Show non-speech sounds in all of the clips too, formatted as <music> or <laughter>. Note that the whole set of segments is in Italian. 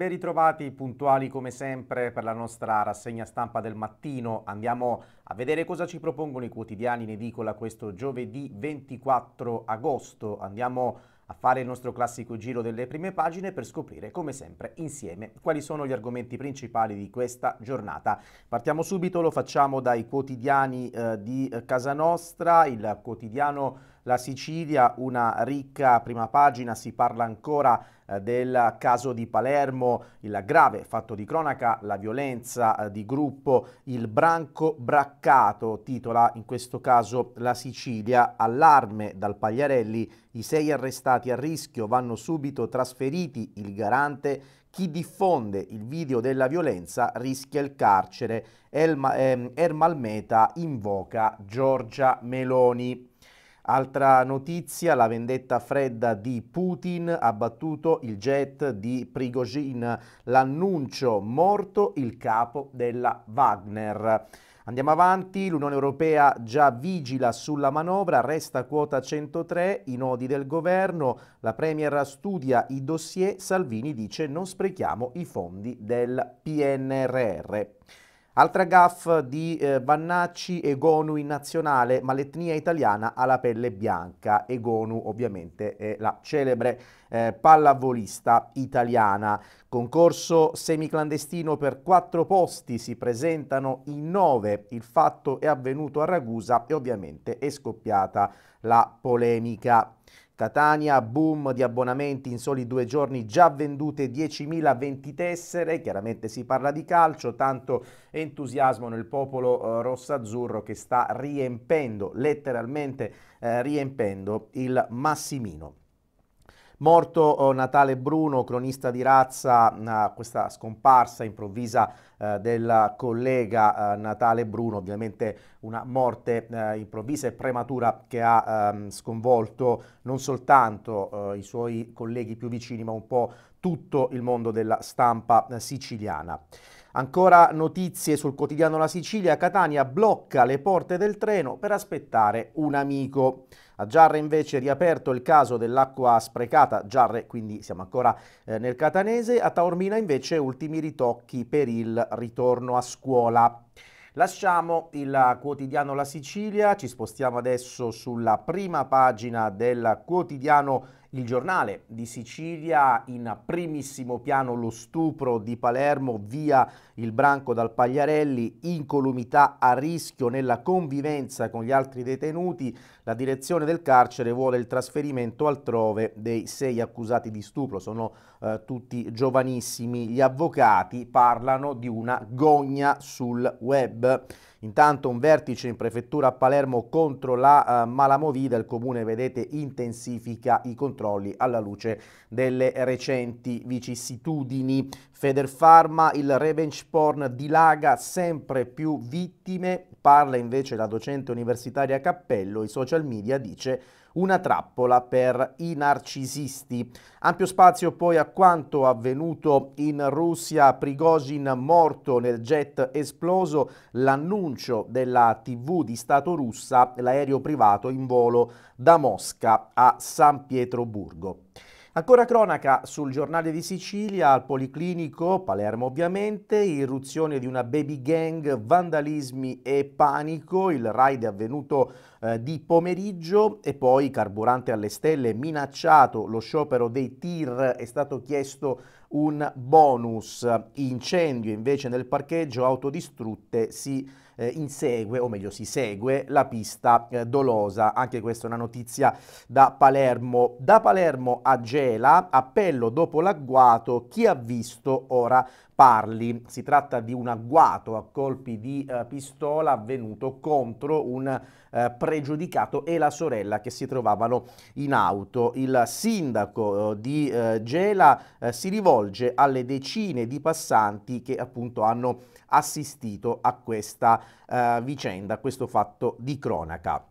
ben ritrovati, puntuali come sempre per la nostra rassegna stampa del mattino. Andiamo a vedere cosa ci propongono i quotidiani in edicola questo giovedì 24 agosto. Andiamo a fare il nostro classico giro delle prime pagine per scoprire, come sempre, insieme quali sono gli argomenti principali di questa giornata. Partiamo subito, lo facciamo dai quotidiani eh, di eh, Casa Nostra, il quotidiano la Sicilia, una ricca prima pagina, si parla ancora eh, del caso di Palermo, il grave fatto di cronaca, la violenza eh, di gruppo, il branco braccato, titola in questo caso la Sicilia, allarme dal Pagliarelli, i sei arrestati a rischio vanno subito trasferiti, il garante chi diffonde il video della violenza rischia il carcere. Elma, ehm, Ermal Meta invoca Giorgia Meloni. Altra notizia, la vendetta fredda di Putin ha battuto il jet di Prigozhin, l'annuncio morto il capo della Wagner. Andiamo avanti, l'Unione Europea già vigila sulla manovra, resta quota 103, i nodi del governo, la Premier studia i dossier, Salvini dice non sprechiamo i fondi del PNRR. Altra gaff di eh, Vannacci e Gonu in nazionale, ma l'etnia italiana ha la pelle bianca e Gonu ovviamente è la celebre eh, pallavolista italiana. Concorso semiclandestino per quattro posti, si presentano in nove, il fatto è avvenuto a Ragusa e ovviamente è scoppiata la polemica. Catania, boom di abbonamenti in soli due giorni, già vendute 10.020 tessere, chiaramente si parla di calcio, tanto entusiasmo nel popolo eh, rossazzurro che sta riempendo, letteralmente eh, riempendo il Massimino. Morto eh, Natale Bruno, cronista di razza, questa scomparsa improvvisa eh, della collega eh, Natale Bruno, ovviamente una morte eh, improvvisa e prematura che ha ehm, sconvolto non soltanto eh, i suoi colleghi più vicini, ma un po' tutto il mondo della stampa siciliana. Ancora notizie sul quotidiano La Sicilia, Catania blocca le porte del treno per aspettare un amico. A Giarre invece riaperto il caso dell'acqua sprecata, Giarre quindi siamo ancora eh, nel catanese, a Taormina invece ultimi ritocchi per il ritorno a scuola. Lasciamo il quotidiano La Sicilia, ci spostiamo adesso sulla prima pagina del quotidiano il giornale di Sicilia in primissimo piano lo stupro di Palermo via il branco dal Pagliarelli, incolumità a rischio nella convivenza con gli altri detenuti, la direzione del carcere vuole il trasferimento altrove dei sei accusati di stupro, sono eh, tutti giovanissimi, gli avvocati parlano di una gogna sul web. Intanto un vertice in prefettura a Palermo contro la eh, malamovida, il comune vedete intensifica i controlli alla luce delle recenti vicissitudini. Federpharma, il revenge porn dilaga sempre più vittime, parla invece la docente universitaria Cappello, i social media dice una trappola per i narcisisti. Ampio spazio poi a quanto avvenuto in Russia, Prigozhin morto nel jet esploso, l'annuncio della TV di Stato russa, l'aereo privato in volo da Mosca a San Pietroburgo. Ancora cronaca sul giornale di Sicilia, al Policlinico, Palermo ovviamente, irruzione di una baby gang, vandalismi e panico, il raid è avvenuto eh, di pomeriggio e poi carburante alle stelle, minacciato lo sciopero dei tir, è stato chiesto un bonus, incendio invece nel parcheggio, autodistrutte si eh, insegue, o meglio si segue, la pista eh, dolosa. Anche questa è una notizia da Palermo. Da Palermo a Gela, appello dopo l'agguato, chi ha visto ora parli. Si tratta di un agguato a colpi di eh, pistola avvenuto contro un eh, pregiudicato e la sorella che si trovavano in auto. Il sindaco eh, di eh, Gela si rivolge alle decine di passanti che appunto hanno assistito a questa eh, vicenda, a questo fatto di cronaca.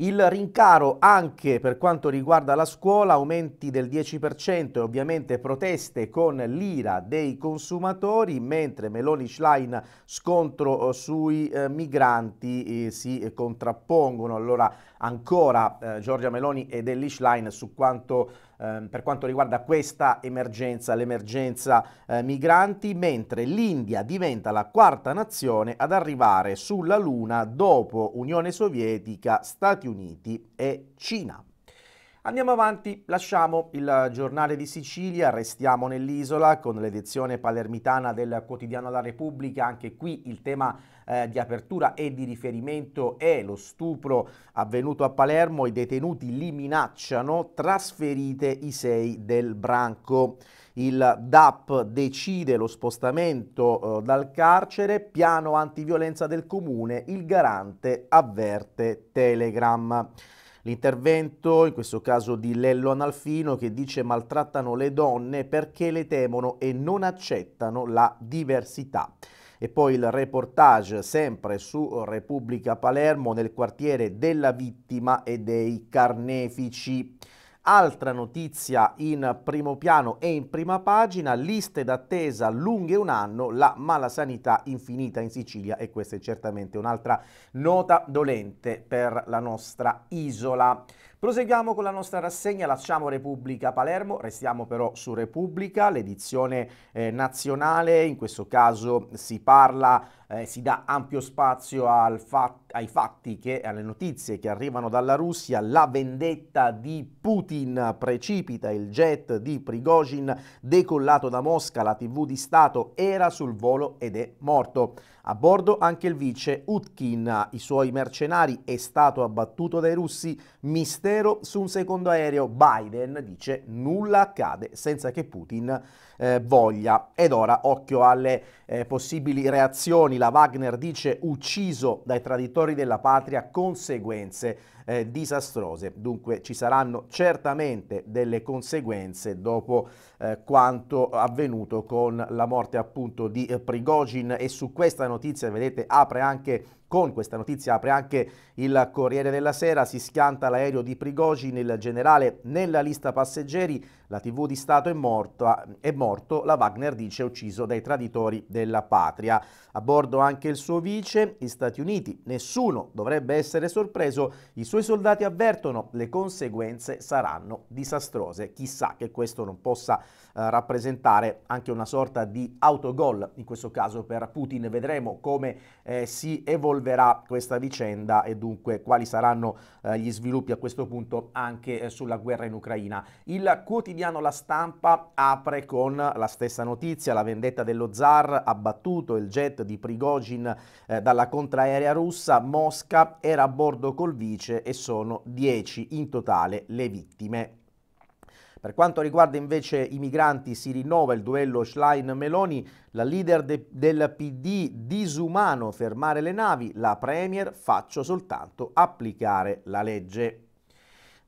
Il rincaro anche per quanto riguarda la scuola, aumenti del 10% e ovviamente proteste con l'ira dei consumatori, mentre Meloni Schlein scontro eh, sui eh, migranti eh, si contrappongono. Allora ancora eh, Giorgia Meloni e Ellie Schlein su quanto Ehm, per quanto riguarda questa emergenza, l'emergenza eh, migranti, mentre l'India diventa la quarta nazione ad arrivare sulla Luna dopo Unione Sovietica, Stati Uniti e Cina. Andiamo avanti, lasciamo il giornale di Sicilia, restiamo nell'isola con l'edizione palermitana del quotidiano La Repubblica, anche qui il tema eh, di apertura e di riferimento è lo stupro avvenuto a Palermo, i detenuti li minacciano, trasferite i sei del branco. Il DAP decide lo spostamento eh, dal carcere, piano antiviolenza del comune, il garante avverte Telegram. L'intervento, in questo caso di Lello Analfino, che dice maltrattano le donne perché le temono e non accettano la diversità e poi il reportage sempre su Repubblica Palermo nel quartiere della vittima e dei carnefici. Altra notizia in primo piano e in prima pagina, liste d'attesa lunghe un anno, la mala sanità infinita in Sicilia e questa è certamente un'altra nota dolente per la nostra isola. Proseguiamo con la nostra rassegna, lasciamo Repubblica Palermo, restiamo però su Repubblica, l'edizione eh, nazionale, in questo caso si parla eh, si dà ampio spazio fat ai fatti, e alle notizie che arrivano dalla Russia, la vendetta di Putin precipita, il jet di Prigozhin decollato da Mosca, la tv di Stato era sul volo ed è morto. A bordo anche il vice Utkin, i suoi mercenari, è stato abbattuto dai russi, mistero su un secondo aereo. Biden dice nulla accade senza che Putin eh, voglia. Ed ora occhio alle eh, possibili reazioni la Wagner dice ucciso dai traditori della patria conseguenze eh, disastrose. Dunque ci saranno certamente delle conseguenze dopo eh, quanto avvenuto con la morte appunto di eh, Prigogine e su questa notizia vedete apre anche con questa notizia apre anche il Corriere della Sera, si schianta l'aereo di Prigogin, il generale nella lista passeggeri, la TV di Stato è, morta, è morto, la Wagner dice ucciso dai traditori della patria. A bordo anche il suo vice, gli Stati Uniti, nessuno dovrebbe essere sorpreso, i suoi suoi soldati avvertono, le conseguenze saranno disastrose. Chissà che questo non possa eh, rappresentare anche una sorta di autogol, in questo caso per Putin. Vedremo come eh, si evolverà questa vicenda e dunque quali saranno eh, gli sviluppi a questo punto anche eh, sulla guerra in Ucraina. Il quotidiano La Stampa apre con la stessa notizia, la vendetta dello zar, abbattuto il jet di Prigogine eh, dalla contraerea russa, Mosca era a bordo col vice e sono 10 in totale le vittime. Per quanto riguarda invece i migranti si rinnova il duello Schlein-Meloni, la leader de del PD disumano fermare le navi, la Premier faccio soltanto applicare la legge.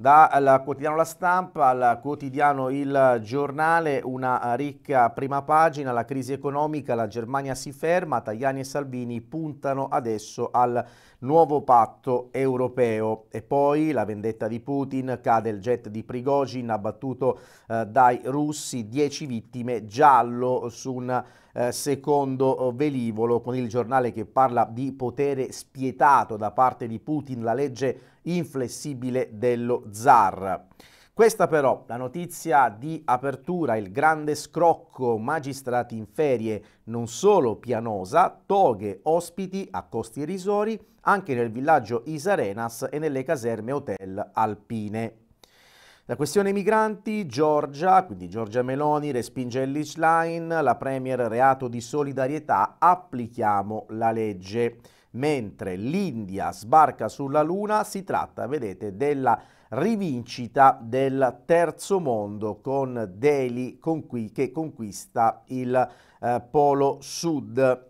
Dal quotidiano La Stampa al quotidiano Il Giornale, una ricca prima pagina, la crisi economica, la Germania si ferma, Tajani e Salvini puntano adesso al nuovo patto europeo. E poi la vendetta di Putin, cade il jet di Prigogine abbattuto eh, dai russi, 10 vittime, giallo su un eh, secondo eh, Velivolo con il giornale che parla di potere spietato da parte di Putin, la legge inflessibile dello zar. Questa però, la notizia di apertura, il grande scrocco, magistrati in ferie, non solo Pianosa, toghe, ospiti a costi irrisori anche nel villaggio Isarenas e nelle caserme hotel alpine. La questione migranti, Giorgia, quindi Giorgia Meloni, respinge il leash line, la Premier reato di solidarietà, applichiamo la legge. Mentre l'India sbarca sulla Luna, si tratta, vedete, della rivincita del terzo mondo con Delhi con cui, che conquista il eh, Polo Sud.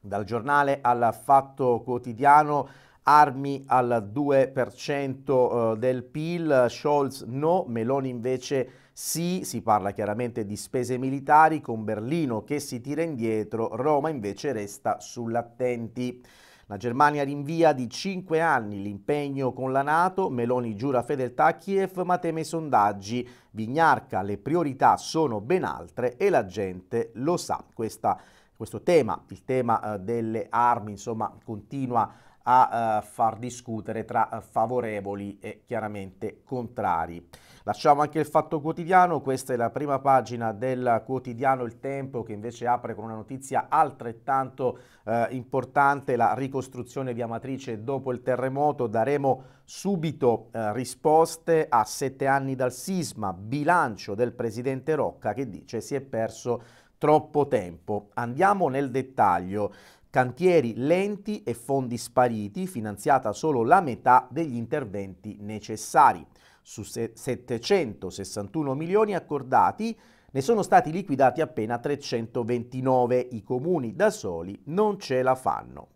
Dal giornale al fatto quotidiano armi al 2% eh, del PIL, Scholz no, Meloni invece sì, si parla chiaramente di spese militari, con Berlino che si tira indietro, Roma invece resta sull'attenti. La Germania rinvia di 5 anni l'impegno con la Nato, Meloni giura fedeltà a Kiev ma teme i sondaggi, Vignarca le priorità sono ben altre e la gente lo sa. Questa, questo tema, il tema eh, delle armi, insomma, continua a a eh, far discutere tra eh, favorevoli e chiaramente contrari. Lasciamo anche il fatto quotidiano, questa è la prima pagina del quotidiano Il Tempo che invece apre con una notizia altrettanto eh, importante, la ricostruzione di Amatrice dopo il terremoto, daremo subito eh, risposte a sette anni dal sisma, bilancio del presidente Rocca che dice si è perso troppo tempo. Andiamo nel dettaglio. Cantieri lenti e fondi spariti, finanziata solo la metà degli interventi necessari. Su 761 milioni accordati ne sono stati liquidati appena 329. I comuni da soli non ce la fanno.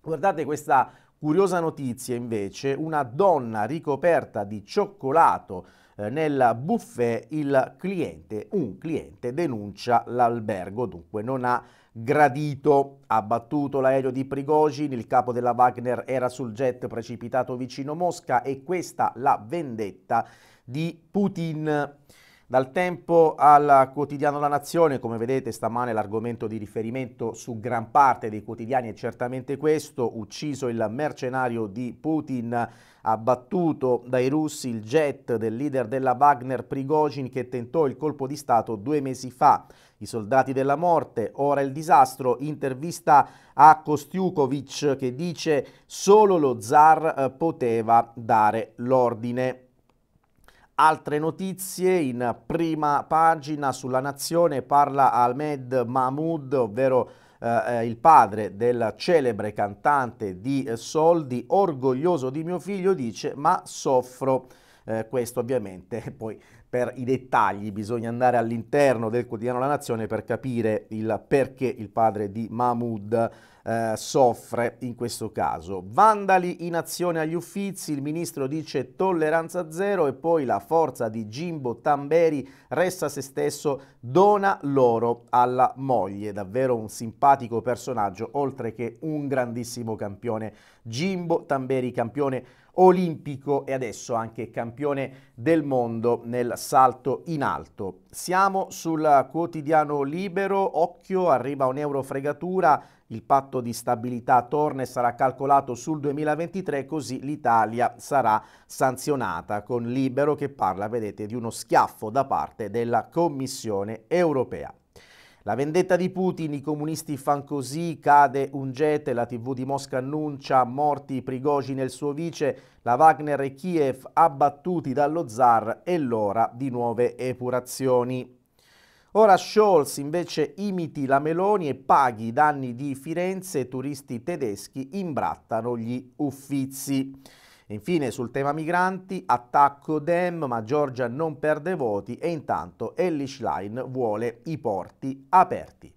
Guardate questa curiosa notizia invece, una donna ricoperta di cioccolato eh, nel buffet il cliente, un cliente denuncia l'albergo, dunque non ha gradito, ha battuto l'aereo di Prigogine, il capo della Wagner era sul jet precipitato vicino Mosca e questa la vendetta di Putin. Dal tempo al quotidiano La Nazione, come vedete stamane l'argomento di riferimento su gran parte dei quotidiani è certamente questo, ucciso il mercenario di Putin, abbattuto dai russi il jet del leader della Wagner Prigogine che tentò il colpo di Stato due mesi fa. I soldati della morte, ora il disastro, intervista a Kostiukovic che dice solo lo zar eh, poteva dare l'ordine. Altre notizie in prima pagina sulla nazione parla Ahmed Mahmoud, ovvero eh, eh, il padre del celebre cantante di eh, Soldi, orgoglioso di mio figlio, dice ma soffro, eh, questo ovviamente <laughs> poi per i dettagli bisogna andare all'interno del quotidiano La Nazione per capire il perché il padre di Mahmoud eh, soffre in questo caso. Vandali in azione agli uffizi, il ministro dice tolleranza zero e poi la forza di Jimbo Tamberi resta a se stesso, dona l'oro alla moglie, davvero un simpatico personaggio oltre che un grandissimo campione Jimbo Tamberi, campione olimpico e adesso anche campione del mondo nel salto in alto. Siamo sul quotidiano libero, occhio, arriva fregatura, il patto di stabilità torna e sarà calcolato sul 2023, così l'Italia sarà sanzionata con Libero che parla, vedete, di uno schiaffo da parte della Commissione europea. La vendetta di Putin, i comunisti fan così, cade un jet, la tv di Mosca annuncia morti Prigogine e il suo vice, la Wagner e Kiev abbattuti dallo zar e l'ora di nuove epurazioni. Ora Scholz invece imiti la Meloni e paghi i danni di Firenze, turisti tedeschi imbrattano gli uffizi. Infine sul tema migranti, attacco Dem, ma Giorgia non perde voti e intanto Ellis Line vuole i porti aperti.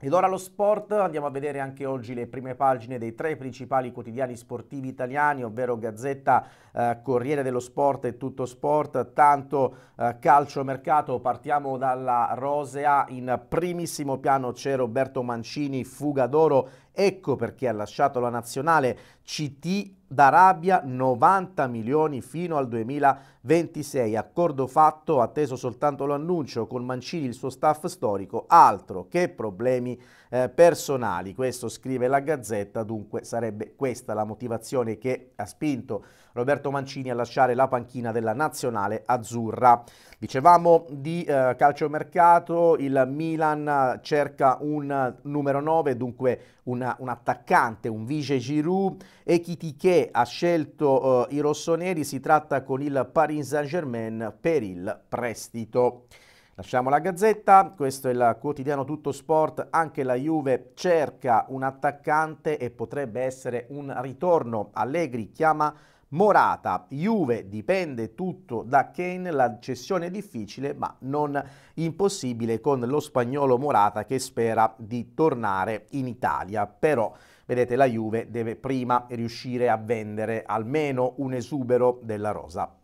Ed ora lo sport, andiamo a vedere anche oggi le prime pagine dei tre principali quotidiani sportivi italiani, ovvero Gazzetta, eh, Corriere dello Sport e Tutto Sport, tanto eh, calcio mercato, partiamo dalla Rosea, in primissimo piano c'è Roberto Mancini, fuga d'oro Ecco perché ha lasciato la nazionale CT d'Arabia 90 milioni fino al 2026. Accordo fatto, atteso soltanto l'annuncio con Mancini, il suo staff storico, altro che problemi eh, personali. Questo scrive la Gazzetta, dunque sarebbe questa la motivazione che ha spinto Roberto Mancini a lasciare la panchina della nazionale azzurra. Dicevamo di eh, calciomercato, il Milan cerca un numero 9, dunque una, un attaccante, un vice Giroud. E Kitiché ha scelto eh, i rossoneri, si tratta con il Paris Saint-Germain per il prestito. Lasciamo la Gazzetta, questo è il quotidiano Tutto Sport, anche la Juve cerca un attaccante e potrebbe essere un ritorno. Allegri chiama Morata, Juve dipende tutto da Kane, la cessione è difficile ma non impossibile con lo spagnolo Morata che spera di tornare in Italia, però vedete la Juve deve prima riuscire a vendere almeno un esubero della rosa.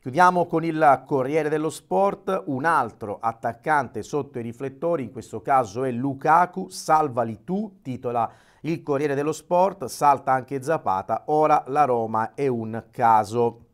Chiudiamo con il Corriere dello Sport, un altro attaccante sotto i riflettori, in questo caso è Lukaku, salvali tu, titola il Corriere dello Sport, salta anche Zapata, ora la Roma è un caso.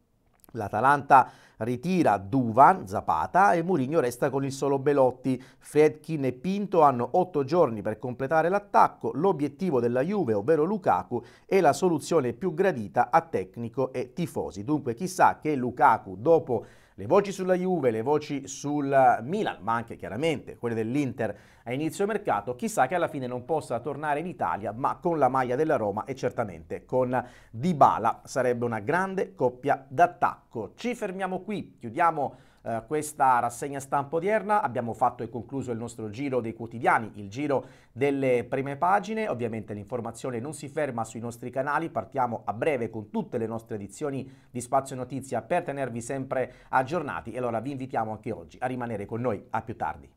L'Atalanta ritira Duvan, Zapata e Mourinho resta con il solo Belotti. Fredkin e Pinto hanno otto giorni per completare l'attacco, l'obiettivo della Juve, ovvero Lukaku, è la soluzione più gradita a tecnico e tifosi. Dunque chissà che Lukaku dopo le voci sulla Juve, le voci sul Milan, ma anche chiaramente quelle dell'Inter a inizio mercato, chissà che alla fine non possa tornare in Italia, ma con la maglia della Roma e certamente con Dybala sarebbe una grande coppia d'attacco. Ci fermiamo qui, chiudiamo eh, questa rassegna stampa odierna. Abbiamo fatto e concluso il nostro giro dei quotidiani, il giro delle prime pagine. Ovviamente l'informazione non si ferma sui nostri canali, partiamo a breve con tutte le nostre edizioni di Spazio Notizia per tenervi sempre aggiornati e allora vi invitiamo anche oggi a rimanere con noi. A più tardi.